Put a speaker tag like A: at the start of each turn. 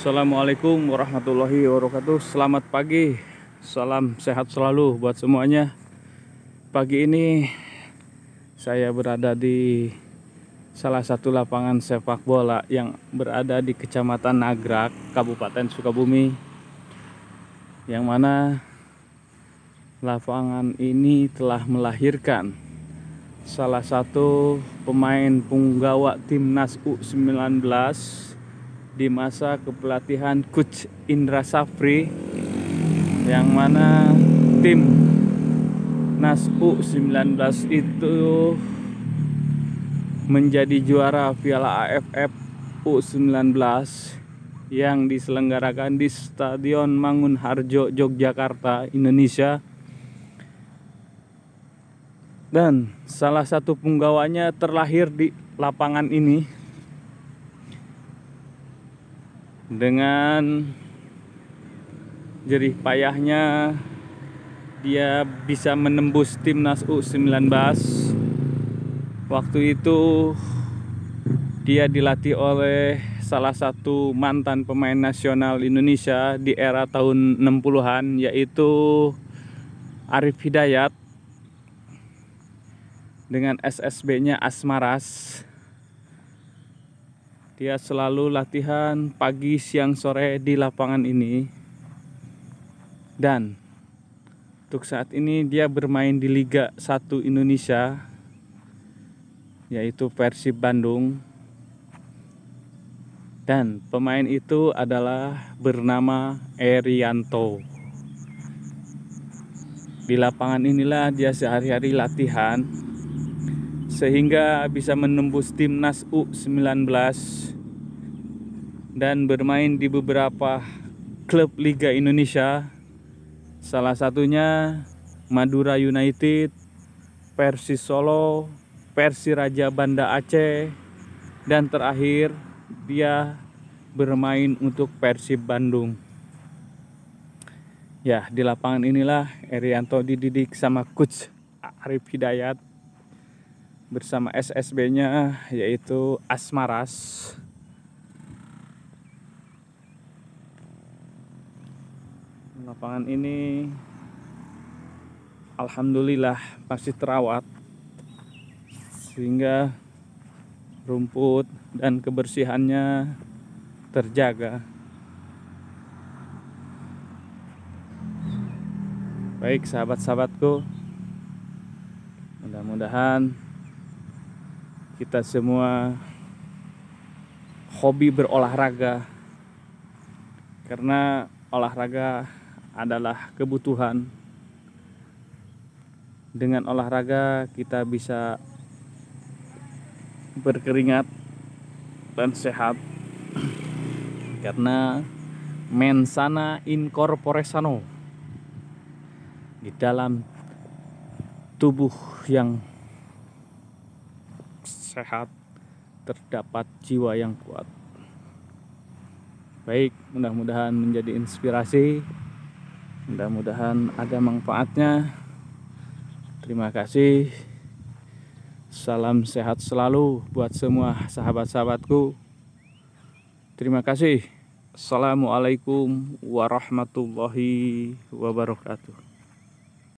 A: Assalamualaikum warahmatullahi wabarakatuh Selamat pagi Salam sehat selalu buat semuanya Pagi ini Saya berada di Salah satu lapangan sepak bola Yang berada di kecamatan Nagrak Kabupaten Sukabumi Yang mana Lapangan ini telah melahirkan Salah satu pemain punggawa timnas U19 di masa kepelatihan coach Indra Safri yang mana tim Nas U19 itu menjadi juara Piala AFF U19 yang diselenggarakan di Stadion Mangun Harjo Yogyakarta, Indonesia. Dan salah satu punggawanya terlahir di lapangan ini dengan jerih payahnya dia bisa menembus timnas U19 waktu itu dia dilatih oleh salah satu mantan pemain nasional Indonesia di era tahun 60-an yaitu Arif Hidayat dengan SSB-nya Asmaras dia selalu latihan pagi, siang, sore di lapangan ini. Dan untuk saat ini dia bermain di Liga 1 Indonesia yaitu Persib Bandung. Dan pemain itu adalah bernama Erianto. Di lapangan inilah dia sehari-hari latihan sehingga bisa menembus timnas U19 dan bermain di beberapa klub Liga Indonesia salah satunya Madura United, Persis Solo, Persi Raja Banda Aceh dan terakhir dia bermain untuk Persib Bandung. Ya, di lapangan inilah Erianto dididik sama coach Arif Hidayat bersama SSB-nya yaitu Asmaras. Lapangan ini alhamdulillah masih terawat sehingga rumput dan kebersihannya terjaga. Baik sahabat-sahabatku, mudah-mudahan kita semua hobi berolahraga karena olahraga adalah kebutuhan dengan olahraga kita bisa berkeringat dan sehat karena mensana incorpore sano di dalam tubuh yang sehat, terdapat jiwa yang kuat. Baik, mudah-mudahan menjadi inspirasi. Mudah-mudahan ada manfaatnya. Terima kasih. Salam sehat selalu buat semua sahabat-sahabatku. Terima kasih. Assalamualaikum warahmatullahi wabarakatuh.